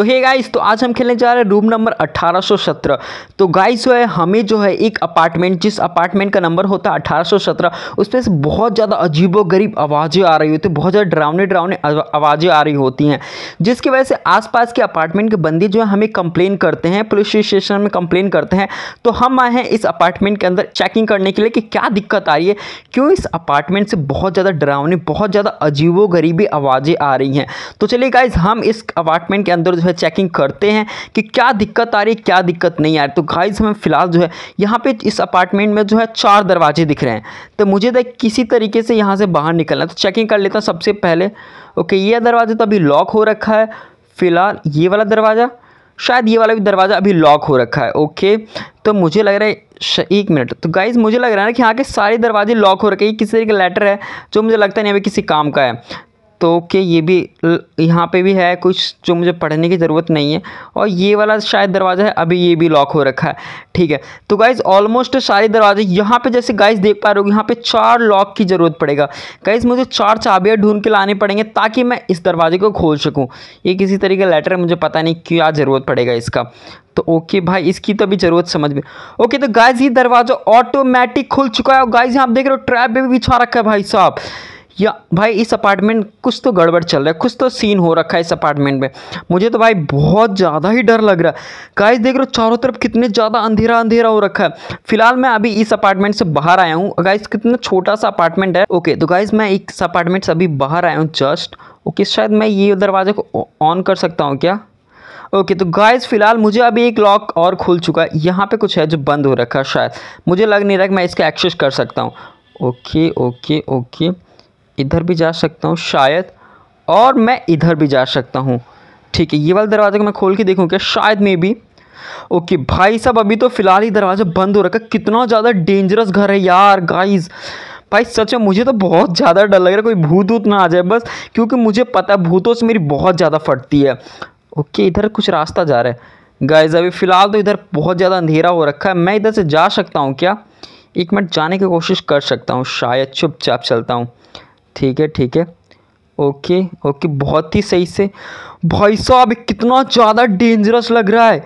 तो hey guys तो आज हम खेलने जा रहे हैं रूम नंबर 1817 तो गाइस जो है हमें जो है एक अपार्टमेंट जिस अपार्टमेंट का नंबर होता है 1817 उसमें से बहुत ज़्यादा अजीबो गरीब आवाज़ें आ रही होती है बहुत ज़्यादा डरावने डरावने आवाज़ें आ रही होती हैं जिसकी वजह से आसपास के अपार्टमेंट के बंदे जो है हमें कंप्लेन करते हैं पुलिस स्टेशन में कंप्लेन करते हैं तो हम आए हैं इस अपार्टमेंट के अंदर चेकिंग करने के लिए कि क्या दिक्कत आ रही है क्यों इस अपार्टमेंट से बहुत ज़्यादा डरावने बहुत ज़्यादा गरीबी आवाज़ें आ रही हैं तो चलिए गाइज हम इस अपार्टमेंट के अंदर जो है है चेकिंग करते हैं कि क्या दिक्कत आ रही है क्या दिक्कत नहीं आ रही तो गाइज हमें फ़िलहाल जो है यहाँ पे इस अपार्टमेंट में जो है चार दरवाजे दिख रहे हैं तो मुझे देख किसी तरीके से यहाँ से बाहर निकलना तो चेकिंग कर लेता हूँ सबसे पहले ओके ये दरवाज़ा तो अभी लॉक हो रखा है फ़िलहाल ये वाला दरवाज़ा शायद ये वाला भी दरवाज़ा अभी लॉक हो रखा है ओके तो मुझे लग रहा है एक मिनट तो गाइज मुझे लग रहा है ना कि यहाँ के सारे दरवाजे लॉक हो रखे हैं किसी तरीके लेटर है जो मुझे लगता है नहीं अभी किसी काम का है तो ओके ये भी यहाँ पे भी है कुछ जो मुझे पढ़ने की ज़रूरत नहीं है और ये वाला शायद दरवाज़ा है अभी ये भी लॉक हो रखा है ठीक है तो गाइज़ ऑलमोस्ट सारे दरवाजे यहाँ पे जैसे गाइज़ देख पा रहे हो यहाँ पे चार लॉक की ज़रूरत पड़ेगा गाइज़ मुझे चार चाबियाँ ढूंढ के लाने पड़ेंगे ताकि मैं इस दरवाजे को खोल सकूँ ये किसी तरीके का लेटर है मुझे पता नहीं क्या ज़रूरत पड़ेगा इसका तो ओके भाई इसकी तो अभी ज़रूरत समझ में ओके तो गाइज़ ये दरवाज़ा ऑटोमेटिक खुल चुका है और गाइज़ यहाँ आप देख रहे हो ट्रैप भी बिछा रखा है भाई साहब या भाई इस अपार्टमेंट कुछ तो गड़बड़ चल रहा है कुछ तो सीन हो रखा है इस अपार्टमेंट में मुझे तो भाई बहुत ज़्यादा ही डर लग रहा है गाइस देख रहे हो चारों तरफ कितने ज़्यादा अंधेरा अंधेरा हो रखा है फिलहाल मैं अभी इस अपार्टमेंट से बाहर आया हूँ गाइस कितना छोटा सा अपार्टमेंट है ओके तो गाइज़ मैं इस अपार्टमेंट से अभी बाहर आया हूँ जस्ट ओके शायद मैं ये दरवाजे को ऑन कर सकता हूँ क्या ओके okay, तो गाइस फिलहाल मुझे अभी एक लॉक और खुल चुका है यहाँ पे कुछ है जो बंद हो रखा है शायद मुझे लग नहीं रहा कि मैं इसका एक्सेस कर सकता हूँ ओके ओके ओके इधर भी जा सकता हूँ शायद और मैं इधर भी जा सकता हूँ ठीक है ये वाला दरवाज़ा को मैं खोल के देखूँ क्या शायद मे भी ओके भाई साहब अभी तो फ़िलहाल ही दरवाज़ा बंद हो रखा कितना ज़्यादा डेंजरस घर है यार गाइज़ भाई सच में मुझे तो बहुत ज़्यादा डर लग रहा है कोई भूत वूत ना आ जाए बस क्योंकि मुझे पता है भूतों से मेरी बहुत ज़्यादा फटती है ओके इधर कुछ रास्ता जा रहा है गाइज अभी फ़िलहाल तो इधर बहुत ज़्यादा अंधेरा हो रखा है मैं इधर से जा सकता हूँ क्या एक मिनट जाने की कोशिश कर सकता हूँ शायद चुपचाप चलता हूँ ठीक है ठीक है ओके ओके बहुत ही सही से भाई साहब कितना ज़्यादा डेंजरस लग रहा है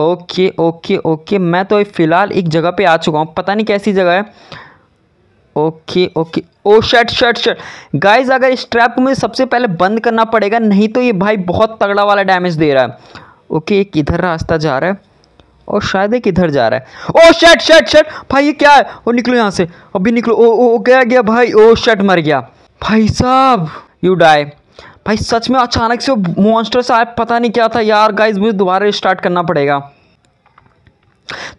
ओके ओके ओके मैं तो फ़िलहाल एक जगह पे आ चुका हूँ पता नहीं कैसी जगह है okay okay oh shirt shirt shirt guys अगर इस ट्रैप को मुझे सबसे पहले बंद करना पड़ेगा नहीं तो ये भाई बहुत तगड़ा वाला डैमेज दे रहा है ओके एक इधर रास्ता जा रहा है और शायद एक इधर जा रहा है ओ शर्ट शर्ट शर्ट भाई ये क्या है ओ निकलो यहाँ से अभी निकलो ओ ओ, ओ गया गया भाई ओ शर्ट मर गया भाई साहब यू डाई भाई सच में अचानक से मॉन्स्टर से आया पता नहीं क्या था यार गाइज मुझे दोबारा स्टार्ट करना पड़ेगा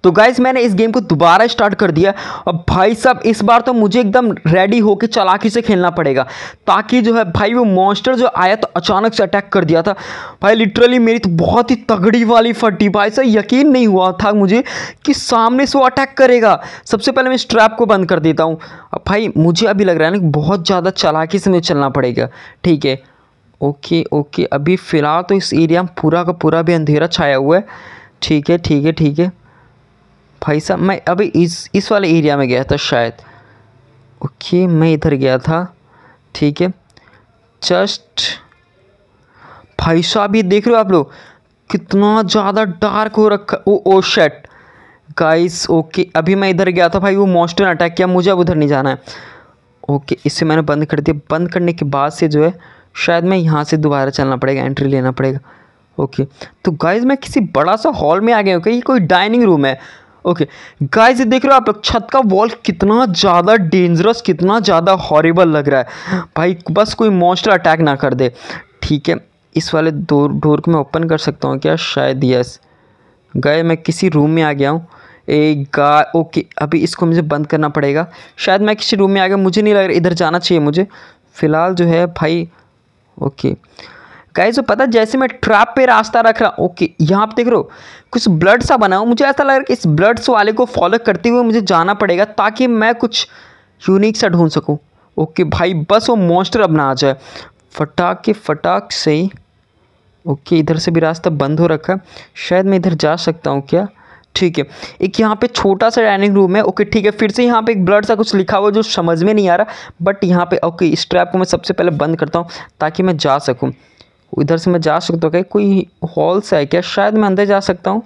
तो गाइज मैंने इस गेम को दोबारा स्टार्ट कर दिया अब भाई साहब इस बार तो मुझे एकदम रेडी होकर चलाकी से खेलना पड़ेगा ताकि जो है भाई वो मॉन्स्टर जो आया तो अचानक से अटैक कर दिया था भाई लिटरली मेरी तो बहुत ही तगड़ी वाली फटी भाई साहब यकीन नहीं हुआ था मुझे कि सामने से वो अटैक करेगा सबसे पहले मैं स्ट्रैप को बंद कर देता हूँ भाई मुझे अभी लग रहा है ना बहुत ज़्यादा चलाकी से मुझे चलना पड़ेगा ठीक है ओके ओके अभी फ़िलहाल तो इस एरिया में पूरा का पूरा भी अंधेरा छाया हुआ है ठीक है ठीक है ठीक है भाई साहब मैं अभी इस इस वाले एरिया में गया था शायद ओके मैं इधर गया था ठीक है जस्ट भाई साहब ये देख रहे हो आप लोग कितना ज़्यादा डार्क हो रखा ओ ओ शेट गाइस ओके अभी मैं इधर गया था भाई वो मॉन्स्टर ने अटैक किया मुझे अब उधर नहीं जाना है ओके इसे मैंने बंद कर दिया बंद करने के बाद से जो है शायद मैं यहाँ से दोबारा चलना पड़ेगा एंट्री लेना पड़ेगा ओके तो गाइज मैं किसी बड़ा सा हॉल में आ गया हूँ ये कोई डाइनिंग रूम है ओके गाइस ये देख रहे हो आप छत का वॉल कितना ज़्यादा डेंजरस कितना ज़्यादा हॉरेबल लग रहा है भाई बस कोई मॉन्स्टर अटैक ना कर दे ठीक है इस वाले डोर डोर को मैं ओपन कर सकता हूँ क्या शायद यस गए मैं किसी रूम में आ गया हूँ एक गाय ओके अभी इसको मुझे बंद करना पड़ेगा शायद मैं किसी रूम में आ गया मुझे नहीं लग रहा इधर जाना चाहिए मुझे फ़िलहाल जो है भाई ओके गाइस तो पता जैसे मैं ट्रैप पे रास्ता रख रहा हूँ ओके यहाँ आप देख रहे हो कुछ ब्लड सा बना हुआ मुझे ऐसा लग रहा है कि इस ब्लड्स वाले को फॉलो करते हुए मुझे जाना पड़ेगा ताकि मैं कुछ यूनिक सा ढूंढ सकूँ ओके भाई बस वो मॉन्स्टर अब ना आ जाए फटाक के फटाक से ओके इधर से भी रास्ता बंद हो रखा है शायद मैं इधर जा सकता हूँ क्या ठीक है एक यहाँ पे छोटा सा डाइनिंग रूम है ओके ठीक है फिर से यहाँ पे एक ब्लड सा कुछ लिखा हुआ जो समझ में नहीं आ रहा बट यहाँ पे ओके इस ट्रैप को मैं सबसे पहले बंद करता हूँ ताकि मैं जा सकूँ उधर से मैं जा सकता हूँ क्या कोई हॉल है क्या शायद मैं अंदर जा सकता हूँ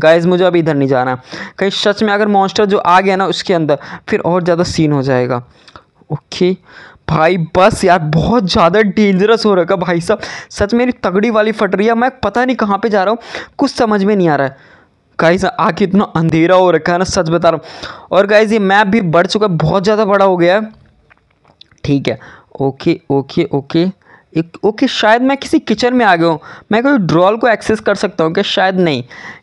गाइज मुझे अभी इधर नहीं जाना कहीं सच में अगर मॉन्स्टर जो आ गया ना उसके अंदर फिर और ज़्यादा सीन हो जाएगा ओके भाई बस यार बहुत ज़्यादा डेंजरस हो रहा है भाई साहब सच मेरी तगड़ी वाली फट रही है मैं पता नहीं कहाँ पे जा रहा हूँ कुछ समझ में नहीं आ रहा है गाइज आके इतना अंधेरा हो रखा है ना सच बता रहा हूँ और गाइज ये मैप भी बढ़ चुका है बहुत ज़्यादा बड़ा हो गया है ठीक है ओके ओके ओके ओके शायद मैं किसी किचन में आ गया हूँ मैं कोई ड्रॉल को एक्सेस कर सकता हूँ क्या शायद नहीं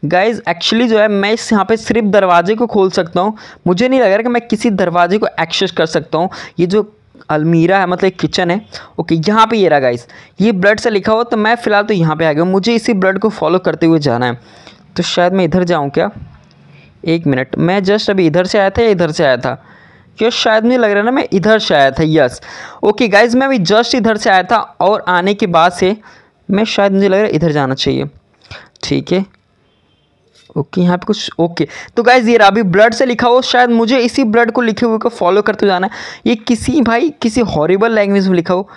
गाइज एक्चुअली जो है मैं इस यहाँ पे सिर्फ दरवाजे को खोल सकता हूँ मुझे नहीं लग रहा कि मैं किसी दरवाजे को एक्सेस कर सकता हूँ ये जो अलमीरा है मतलब किचन है ओके यहाँ पे ये रहा गाइस ये ब्लड से लिखा हुआ तो मैं फ़िलहाल तो यहाँ पे आ गया मुझे इसी ब्लड को फॉलो करते हुए जाना है तो शायद मैं इधर जाऊँ क्या एक मिनट मैं जस्ट अभी इधर से आया था या इधर से आया था यस शायद नहीं लग रहा ना मैं इधर से आया था यस ओके गाइज मैं अभी जस्ट इधर से आया था और आने के बाद से मैं शायद मुझे लग रहा है इधर जाना चाहिए ठीक है ओके यहाँ पे कुछ ओके तो गाइज ये अभी ब्लड से लिखा हो शायद मुझे इसी ब्लड को लिखे हुए को फॉलो करते जाना है ये किसी भाई किसी हॉरेबल लैंग्वेज में लिखा हो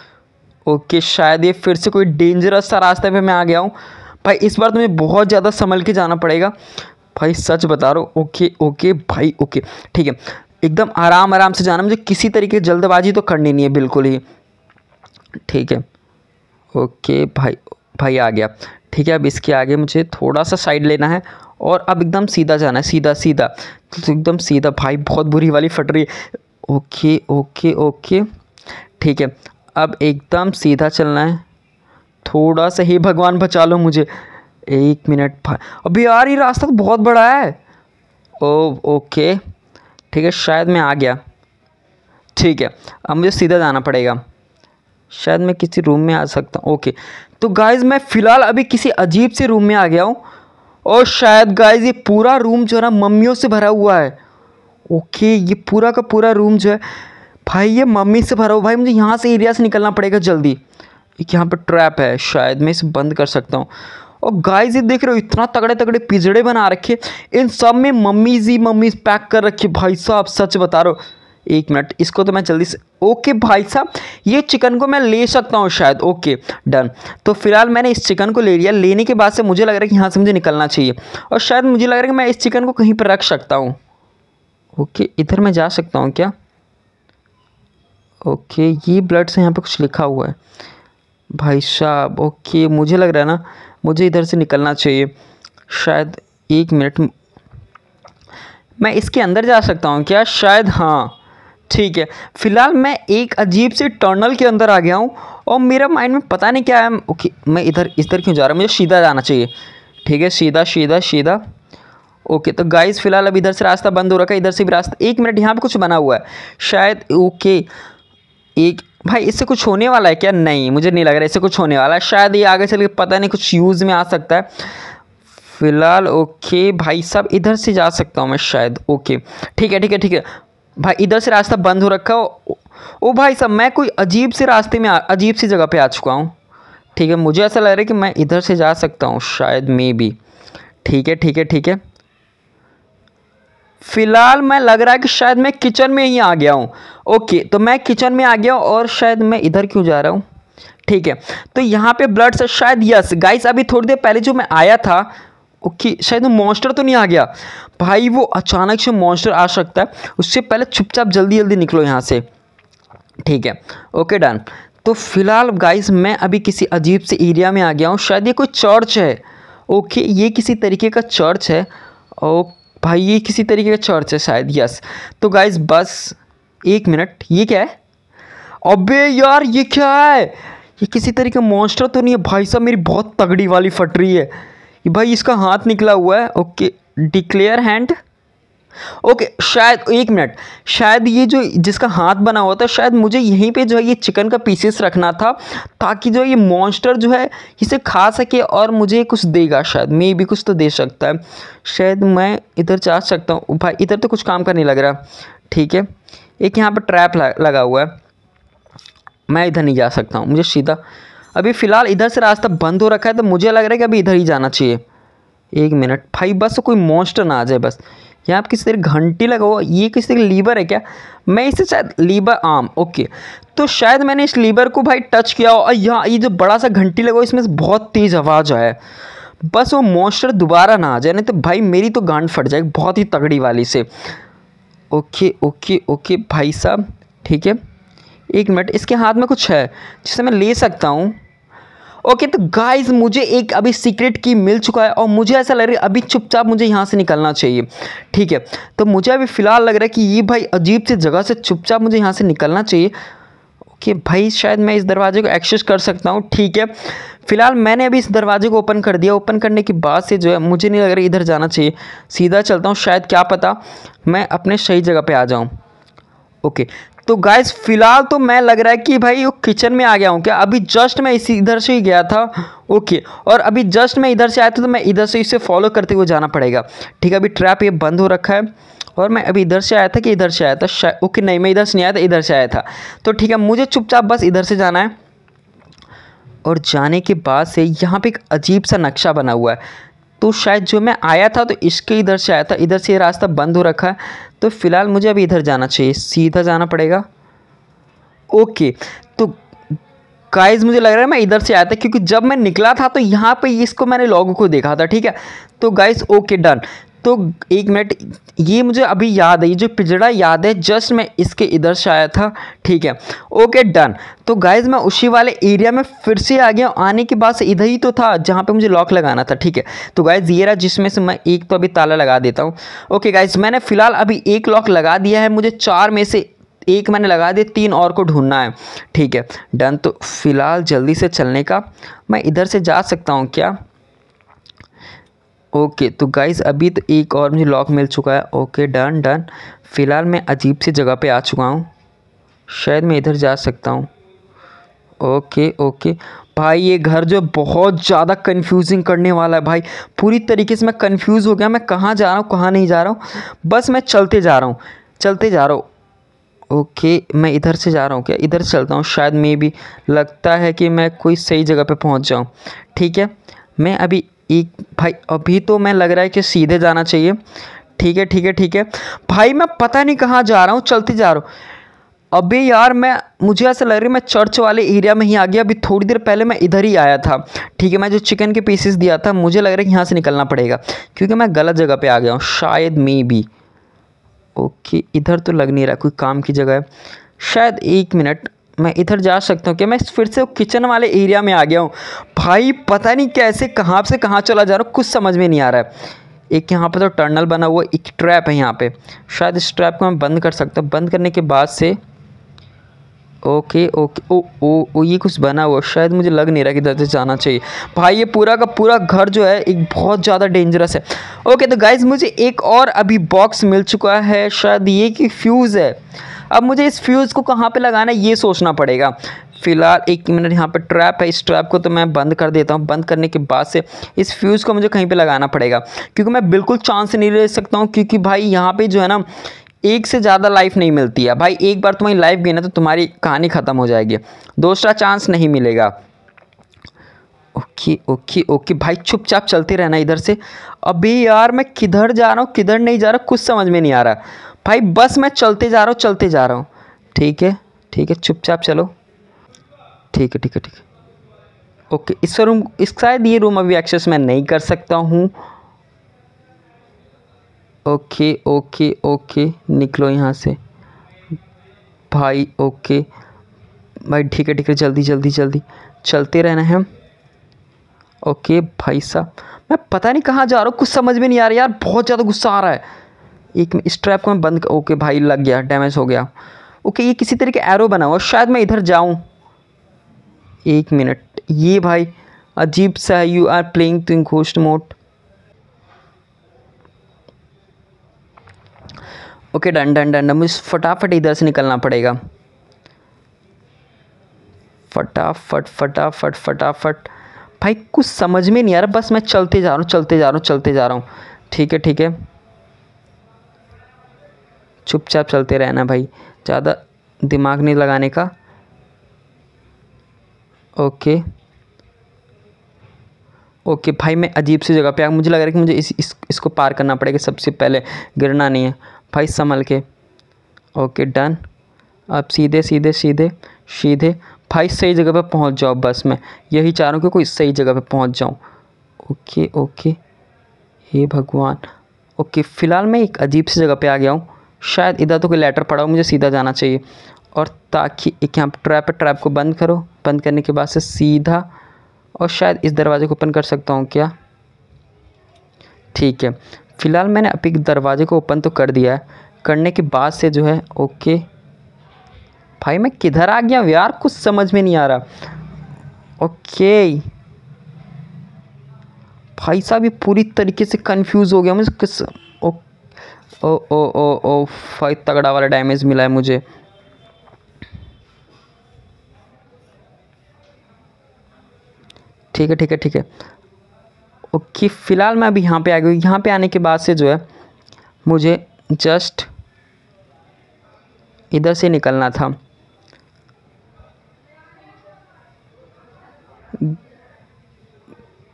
ओके शायद ये फिर से कोई डेंजरस सा रास्ते पे मैं आ गया हूँ भाई इस बार तुम्हें बहुत ज़्यादा संभल के जाना पड़ेगा भाई सच बता रहा हूँ ओके ओके भाई ओके ठीक है एकदम आराम आराम से जाना मुझे किसी तरीके की जल्दबाजी तो करनी नहीं है बिल्कुल ही ठीक है ओके भाई भाई आ गया ठीक है अब इसके आगे मुझे थोड़ा सा साइड लेना है और अब एकदम सीधा जाना है सीधा सीधा तो एकदम सीधा भाई बहुत बुरी वाली फट रही है ओके ओके ओके ठीक है अब एकदम सीधा चलना है थोड़ा सा ही भगवान बचा लो मुझे एक मिनट भाई अभी यार ये रास्ता तो बहुत बड़ा है ओ ओके ठीक है शायद मैं आ गया ठीक है अब मुझे सीधा जाना पड़ेगा शायद मैं किसी रूम में आ सकता हूँ ओके तो गाइज़ मैं फ़िलहाल अभी किसी अजीब से रूम में आ गया हूँ और शायद गाइज़ ये पूरा रूम जो है ना मम्मियों से भरा हुआ है ओके ये पूरा का पूरा रूम जो है भाई ये मम्मी से भरा हुआ भाई मुझे यहाँ से एरिया से निकलना पड़ेगा जल्दी एक यहाँ पर ट्रैप है शायद मैं इसे बंद कर सकता हूँ और गाइस ये देख रहे हो इतना तगड़े तगड़े पिजड़े बना रखे इन सब में मम्मीज ही मम्मी पैक कर रखी भाई साहब सच बता रहे हो एक मिनट इसको तो मैं जल्दी से ओके भाई साहब ये चिकन को मैं ले सकता हूँ शायद ओके डन तो फिलहाल मैंने इस चिकन को ले लिया लेने के बाद से मुझे लग रहा है कि यहाँ से मुझे निकलना चाहिए और शायद मुझे लग रहा है कि मैं इस चिकन को कहीं पर रख सकता हूँ ओके इधर मैं जा सकता हूँ क्या ओके ये ब्लड से यहाँ पर कुछ लिखा हुआ है भाई साहब ओके मुझे लग रहा है ना मुझे इधर से निकलना चाहिए शायद एक मिनट मैं इसके अंदर जा सकता हूँ क्या शायद हाँ ठीक है फ़िलहाल मैं एक अजीब से टर्नल के अंदर आ गया हूँ और मेरा माइंड में पता नहीं क्या है ओके मैं इधर इधर क्यों जा रहा हूँ मुझे सीधा जाना चाहिए ठीक है सीधा सीधा सीधा ओके तो गाइस फ़िलहाल अब इधर से रास्ता बंद हो रखा है इधर से भी रास्ता एक मिनट यहाँ पे कुछ बना हुआ है शायद ओके एक भाई इससे कुछ होने वाला है क्या नहीं मुझे नहीं लग रहा इससे कुछ होने वाला है शायद ये आगे चल के पता नहीं कुछ यूज़ में आ सकता है फ़िलहाल ओके भाई साहब इधर से जा सकता हूँ मैं शायद ओके ठीक है ठीक है ठीक है भाई इधर से रास्ता बंद हो रखा हो ओ भाई साहब मैं कोई अजीब से रास्ते में अजीब सी जगह पे आ चुका हूँ ठीक है मुझे ऐसा लग रहा है कि मैं इधर से जा सकता हूँ शायद मे बी ठीक है ठीक है ठीक है फ़िलहाल मैं लग रहा है कि शायद मैं किचन में ही आ गया हूँ ओके तो मैं किचन में आ गया हूँ और शायद मैं इधर क्यों जा रहा हूँ ठीक है तो यहाँ पे ब्लड से शायद यस गाइस अभी थोड़ी देर पहले जो मैं आया था ओके शायद मॉन्स्टर तो नहीं आ गया भाई वो अचानक से मॉन्स्टर आ सकता है उससे पहले चुपचाप जल्दी जल्दी निकलो यहाँ से ठीक है ओके डन तो फिलहाल गाइस मैं अभी किसी अजीब से एरिया में आ गया हूँ शायद ये कोई चर्च है ओके ये किसी तरीके का चर्च है ओके भाई ये किसी तरीके का चर्च है शायद यस तो गाइज बस एक मिनट ये क्या है अबे यार ये क्या है ये किसी तरीके का मॉन्स्टर तो नहीं है भाई साहब मेरी बहुत तगड़ी वाली फट रही है भाई इसका हाथ निकला हुआ है ओके डिक्लेयर हैंड ओके शायद एक मिनट शायद ये जो जिसका हाथ बना हुआ था शायद मुझे यहीं पे जो है ये चिकन का पीसेस रखना था ताकि जो ये मॉन्स्टर जो है इसे खा सके और मुझे कुछ देगा शायद मे भी कुछ तो दे सकता है शायद मैं इधर जा सकता हूँ भाई इधर तो कुछ काम करने लग रहा ठीक है एक यहाँ पर ट्रैप लगा हुआ है मैं इधर नहीं जा सकता हूँ मुझे सीधा अभी फ़िलहाल इधर से रास्ता बंद हो रखा है तो मुझे लग रहा है कि अभी इधर ही जाना चाहिए एक मिनट भाई बस कोई मॉन्स्टर ना आ जाए बस यहाँ पे किसी तरह घंटी लगा हुआ ये किसी तरह लीवर है क्या मैं इसे शायद लीवर आम ओके तो शायद मैंने इस लीवर को भाई टच किया हो और यहाँ ये जो बड़ा सा घंटी लगा हुआ इसमें बहुत तेज़ आवाज़ आए बस वो मॉइस्चर दोबारा ना आ जाए नहीं तो भाई मेरी तो गांड फट जाएगी बहुत ही तगड़ी वाली से ओके ओके ओके भाई साहब ठीक है एक मिनट इसके हाथ में कुछ है जिसे मैं ले सकता हूँ ओके तो गाइस मुझे एक अभी सीक्रेट की मिल चुका है और मुझे ऐसा लग रहा है अभी चुपचाप मुझे यहाँ से निकलना चाहिए ठीक है तो मुझे अभी फ़िलहाल लग रहा है कि ये भाई अजीब सी जगह से चुपचाप मुझे यहाँ से निकलना चाहिए ओके भाई शायद मैं इस दरवाजे को एक्सेस कर सकता हूँ ठीक है फिलहाल मैंने अभी इस दरवाजे को ओपन कर दिया ओपन करने के बाद से जो है मुझे नहीं लग रहा इधर जाना चाहिए सीधा चलता हूँ शायद क्या पता मैं अपने सही जगह पर आ जाऊँ ओके तो गाइस फ़िलहाल तो मैं लग रहा है कि भाई वो किचन में आ गया हूँ क्या अभी जस्ट मैं इसी इधर से ही गया था ओके और अभी जस्ट मैं इधर से आया था तो मैं इधर से इसे फॉलो करते हुए जाना पड़ेगा ठीक है अभी ट्रैप ये बंद हो रखा है और मैं अभी इधर से आया था कि इधर से आया था ओके नहीं मैं इधर से नहीं आया था इधर से आया था तो ठीक है मुझे चुपचाप बस इधर से जाना है और जाने के बाद से यहाँ पर एक अजीब सा नक्शा बना हुआ है तो शायद जो मैं आया था तो इसके इधर से आया था इधर से रास्ता बंद हो रखा है तो फ़िलहाल मुझे अभी इधर जाना चाहिए सीधा जाना पड़ेगा ओके तो गाइस मुझे लग रहा है मैं इधर से आया था क्योंकि जब मैं निकला था तो यहाँ पे इसको मैंने लोगों को देखा था ठीक है तो गाइस ओके डन तो एक मिनट ये मुझे अभी याद है ये जो पिजड़ा याद है जस्ट मैं इसके इधर से आया था ठीक है ओके डन तो गाइज मैं उसी वाले एरिया में फिर से आ गया आने के बाद से इधर ही तो था जहाँ पे मुझे लॉक लगाना था ठीक है तो गाइज ये रहा जिसमें से मैं एक तो अभी ताला लगा देता हूँ ओके गाइज मैंने फ़िलहाल अभी एक लॉक लगा दिया है मुझे चार में से एक मैंने लगा दी तीन और को ढूंढना है ठीक है डन तो फ़िलहाल जल्दी से चलने का मैं इधर से जा सकता हूँ क्या ओके तो गाइस अभी तो एक और मुझे लॉक मिल चुका है ओके डन डन फ़िलहाल मैं अजीब सी जगह पे आ चुका हूँ शायद मैं इधर जा सकता हूँ ओके ओके भाई ये घर जो बहुत ज़्यादा कंफ्यूजिंग करने वाला है भाई पूरी तरीके से मैं कंफ्यूज हो गया मैं कहाँ जा रहा हूँ कहाँ नहीं जा रहा हूँ बस मैं चलते जा रहा हूँ चलते जा रहा हूँ ओके okay, मैं इधर से जा रहा हूँ क्या इधर से चलता हूँ शायद मे भी लगता है कि मैं कोई सही जगह पे पहुँच जाऊँ ठीक है मैं अभी एक भाई अभी तो मैं लग रहा है कि सीधे जाना चाहिए ठीक है ठीक है ठीक है भाई मैं पता नहीं कहाँ जा रहा हूँ चलते जा रहा हूँ अभी यार मैं मुझे ऐसा लग रहा है मैं चर्च वाले एरिया में ही आ गया अभी थोड़ी देर पहले मैं इधर ही आया था ठीक है मैं जो चिकन के पीसेस दिया था मुझे लग रहा है कि यहाँ से निकलना पड़ेगा क्योंकि मैं गलत जगह पे आ गया हूँ शायद मे भी ओके इधर तो लग नहीं रहा कोई काम की जगह है शायद एक मिनट मैं इधर जा सकता हूँ कि मैं फिर से किचन वाले एरिया में आ गया हूँ भाई पता नहीं कैसे कहाँ से कहाँ चला जा रहा हूँ कुछ समझ में नहीं आ रहा है एक यहाँ पर तो टर्नल बना हुआ एक ट्रैप है यहाँ पे शायद इस ट्रैप को मैं बंद कर सकता हूँ बंद करने के बाद से ओके ओके ओ ओ ओ ये कुछ बना हुआ शायद मुझे लग नहीं रहा कि इधर से जाना चाहिए भाई ये पूरा का पूरा घर जो है एक बहुत ज़्यादा डेंजरस है ओके तो गाइज मुझे एक और अभी बॉक्स मिल चुका है शायद ये कि फ्यूज़ है अब मुझे इस फ्यूज़ को कहाँ पे लगाना है ये सोचना पड़ेगा फ़िलहाल एक मिनट यहाँ पे ट्रैप है इस ट्रैप को तो मैं बंद कर देता हूँ बंद करने के बाद से इस फ्यूज़ को मुझे कहीं पे लगाना पड़ेगा क्योंकि मैं बिल्कुल चांस नहीं ले सकता हूँ क्योंकि भाई यहाँ पे जो है ना एक से ज़्यादा लाइफ नहीं मिलती है भाई एक बार तुम्हारी लाइफ गई ना तो तुम्हारी कहानी ख़त्म हो जाएगी दूसरा चांस नहीं मिलेगा ओके ओके ओके भाई चुपचाप चलते रहना इधर से अभी यार मैं किधर जा रहा हूँ किधर नहीं जा रहा कुछ समझ में नहीं आ रहा भाई बस मैं चलते जा रहा हूँ चलते जा रहा हूँ ठीक है ठीक है चुपचाप चलो ठीक है ठीक है ठीक है ओके इस रूम इस शायद ये रूम अभी एक्सेस मैं नहीं कर सकता हूँ ओके ओके ओके निकलो यहाँ से भाई ओके भाई ठीक है ठीक है जल्दी जल्दी जल्दी चलते रहना है ओके भाई साहब मैं पता नहीं कहाँ जा रहा हूँ कुछ समझ में नहीं आ रहा यार बहुत ज़्यादा गुस्सा आ रहा है एक स्ट्रैप को मैं बंद ओके भाई लग गया डैमेज हो गया ओके ये किसी तरीके एरो बना हुआ शायद मैं इधर जाऊँ एक मिनट ये भाई अजीब सा है you are playing to in ghost mode okay done done done मुझे फटाफट इधर से निकलना पड़ेगा फटाफट फटाफट फटाफट भाई कुछ समझ में नहीं आ रहा बस मैं चलते जा रहा हूँ चलते जा रहा हूँ चलते जा रहा हूँ ठीक है ठीक है चुपचाप चलते रहना भाई ज़्यादा दिमाग नहीं लगाने का ओके ओके भाई मैं अजीब सी जगह पे आ मुझे लग रहा है कि मुझे इस, इस इसको पार करना पड़ेगा सबसे पहले गिरना नहीं है भाई संभल के ओके डन अब सीधे सीधे सीधे सीधे भाई सही जगह पे पहुंच जाओ बस मैं यही चाह रहा हूँ कि कोई सही जगह पे पहुंच जाऊँ ओके ओके हे भगवान ओके फ़िलहाल मैं एक अजीब सी जगह पे आ गया हूँ शायद इधर तो कोई लेटर पड़ा हो मुझे सीधा जाना चाहिए और ताकि एक यहाँ ट्रैप है ट्रैप को बंद करो बंद करने के बाद से सीधा और शायद इस दरवाज़े को ओपन कर सकता हूँ क्या ठीक है फ़िलहाल मैंने अभी दरवाजे को ओपन तो कर दिया है करने के बाद से जो है ओके भाई मैं किधर आ गया यार कुछ समझ में नहीं आ रहा ओके भाई साहब ये पूरी तरीके से कंफ्यूज हो गया मुझे किस ओके ओ ओ ओ ओ फाइव तगड़ा वाला डैमेज मिला है मुझे ठीक है ठीक है ठीक है ओके फ़िलहाल मैं अभी यहाँ पे आ गई यहाँ पे आने के बाद से जो है मुझे जस्ट इधर से निकलना था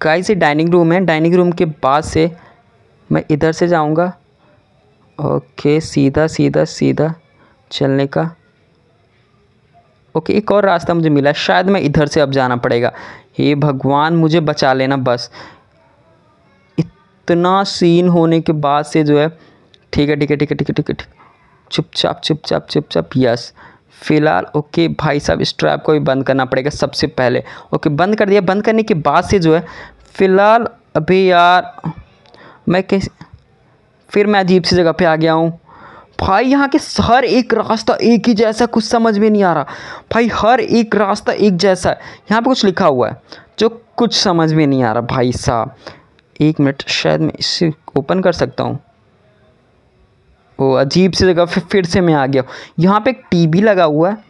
कई से डाइनिंग रूम है डाइनिंग रूम के बाद से मैं इधर से जाऊँगा ओके सीधा सीधा सीधा चलने का ओके एक और रास्ता मुझे मिला शायद मैं इधर से अब जाना पड़ेगा हे भगवान मुझे बचा लेना बस इतना सीन होने के बाद से जो है ठीक है ठीक है ठीक है ठीक है ठीक है ठीक चुपचाप चुपचाप चुपचाप यस फ़िलहाल ओके भाई साहब स्ट्रैप को भी बंद करना पड़ेगा सबसे पहले ओके बंद कर दिया बंद करने के बाद से जो है फ़िलहाल अभी यार मैं कैसे फिर मैं अजीब सी जगह पे आ गया हूँ भाई यहाँ के हर एक रास्ता एक ही जैसा कुछ समझ में नहीं आ रहा भाई हर एक रास्ता एक जैसा है यहाँ पर कुछ लिखा हुआ है जो कुछ समझ में नहीं आ रहा भाई साहब एक मिनट शायद मैं इसे ओपन कर सकता हूँ वो अजीब सी जगह फिर फिर से मैं आ गया हूँ यहाँ पे एक टीवी लगा हुआ है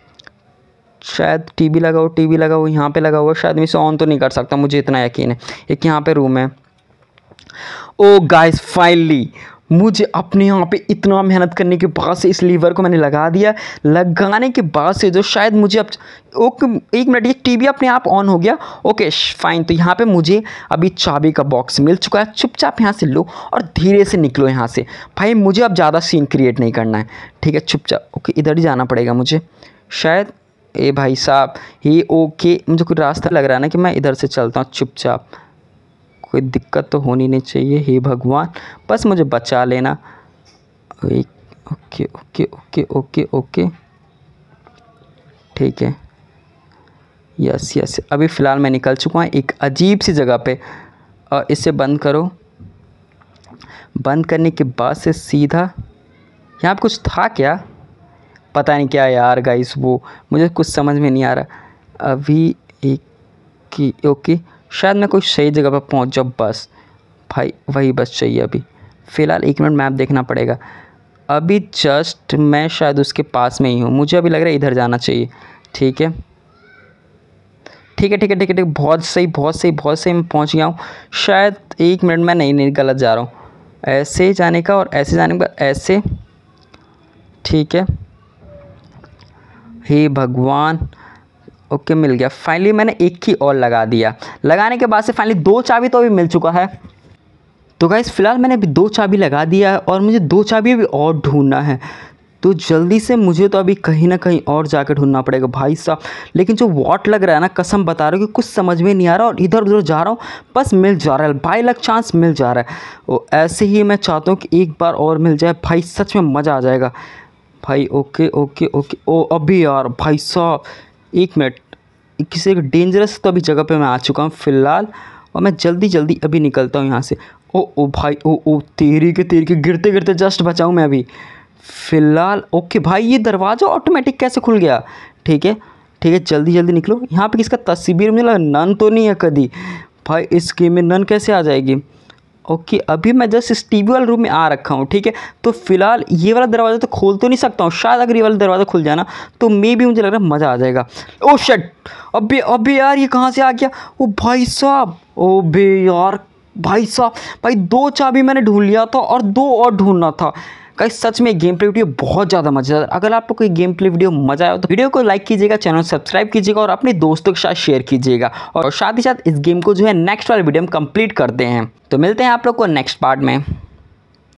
शायद टीवी लगा लगाओ टीवी लगा लगाओ यहाँ पे लगा हुआ शायद मैं इसे ऑन तो नहीं कर सकता मुझे इतना यकीन है एक यहाँ पे रूम है ओ गाइस फाइनली मुझे अपने यहाँ पे इतना मेहनत करने के बाद से इस लीवर को मैंने लगा दिया लगाने के बाद से जो शायद मुझे अब ओके एक मिनट ये टीवी अपने आप ऑन हो गया ओके फाइन तो यहाँ पे मुझे अभी चाबी का बॉक्स मिल चुका है चुपचाप यहाँ से लो और धीरे से निकलो यहाँ से भाई मुझे अब ज़्यादा सीन क्रिएट नहीं करना है ठीक है चुपचाप ओके इधर ही जाना पड़ेगा मुझे शायद ए भाई साहब ये ओके मुझे कोई रास्ता लग रहा है ना कि मैं इधर से चलता हूँ चुपचाप कोई दिक्कत तो होनी नहीं चाहिए हे भगवान बस मुझे बचा लेना okay okay okay okay okay ठीक है यस यस अभी फ़िलहाल मैं निकल चुका हूँ एक अजीब सी जगह पे और इसे बंद करो बंद करने के बाद से सीधा यहाँ पर कुछ था क्या पता नहीं क्या यार गाइस वो मुझे कुछ समझ में नहीं आ रहा अभी एक की ओके शायद मैं कोई सही जगह पर पहुँच जाऊँ बस भाई वही बस चाहिए अभी फ़िलहाल एक मिनट मैप देखना पड़ेगा अभी जस्ट मैं शायद उसके पास में ही हूँ मुझे अभी लग रहा है इधर जाना चाहिए ठीक है ठीक है ठीक है ठीक है ठीक बहुत सही बहुत सही बहुत सही मैं पहुँच गया हूँ शायद एक मिनट में नहीं नहीं गलत जा रहा हूँ ऐसे जाने का और ऐसे जाने का ऐसे ठीक है हे भगवान ओके मिल गया फाइनली मैंने एक ही और लगा दिया लगाने के बाद से फाइनली दो चाबी तो अभी मिल चुका है तो गाइज़ फ़िलहाल मैंने अभी दो चाबी लगा दिया है और मुझे दो चाबी अभी और ढूंढना है तो जल्दी से मुझे तो अभी कहीं ना कहीं और जाकर ढूंढना पड़ेगा भाई साहब लेकिन जो वॉट लग रहा है ना कसम बता रहा हूँ कि कुछ समझ में नहीं आ रहा और इधर उधर जा रहा हूँ बस मिल जा रहा है बाई लक चांस मिल जा रहा है ओ ऐसे ही मैं चाहता हूँ कि एक बार और मिल जाए भाई सच में मज़ा आ जाएगा भाई ओके ओके ओके ओ अभी यार भाई साहब एक मिनट किसी एक डेंजरस तो अभी जगह पे मैं आ चुका हूँ फ़िलहाल और मैं जल्दी जल्दी अभी निकलता हूँ यहाँ से ओ ओ भाई ओ ओ तेरी के तेरी के गिरते गिरते जस्ट बचाऊँ मैं अभी फ़िलहाल ओके भाई ये दरवाज़ा ऑटोमेटिक कैसे खुल गया ठीक है ठीक है जल्दी जल्दी निकलो यहाँ पे किसका तस्वीर मुझे लगा नन तो नहीं है कभी भाई इस गेम में नन कैसे आ जाएगी ओके अभी मैं जस्ट इस टी वाले रूम में आ रखा हूँ ठीक है तो फिलहाल ये वाला दरवाज़ा तो खोल तो नहीं सकता हूँ शायद अगर ये वाला दरवाज़ा खुल जाना तो मे भी मुझे लग रहा है मज़ा आ जाएगा ओ oh शट अबे अबे यार ये कहाँ से आ गया ओ oh भाई साहब ओ बे यार भाई साहब भाई दो चाबी मैंने ढूंढ लिया था और दो और ढूंढना था कई सच में गेम प्ले वीडियो बहुत ज़्यादा मजेदार अगर आपको कोई गेम प्ले वीडियो मजा आया तो वीडियो को लाइक कीजिएगा चैनल सब्सक्राइब कीजिएगा और अपने दोस्तों के साथ शेयर कीजिएगा और साथ ही साथ इस गेम को जो है नेक्स्ट वाले वीडियो में कंप्लीट करते हैं तो मिलते हैं आप लोग को नेक्स्ट पार्ट में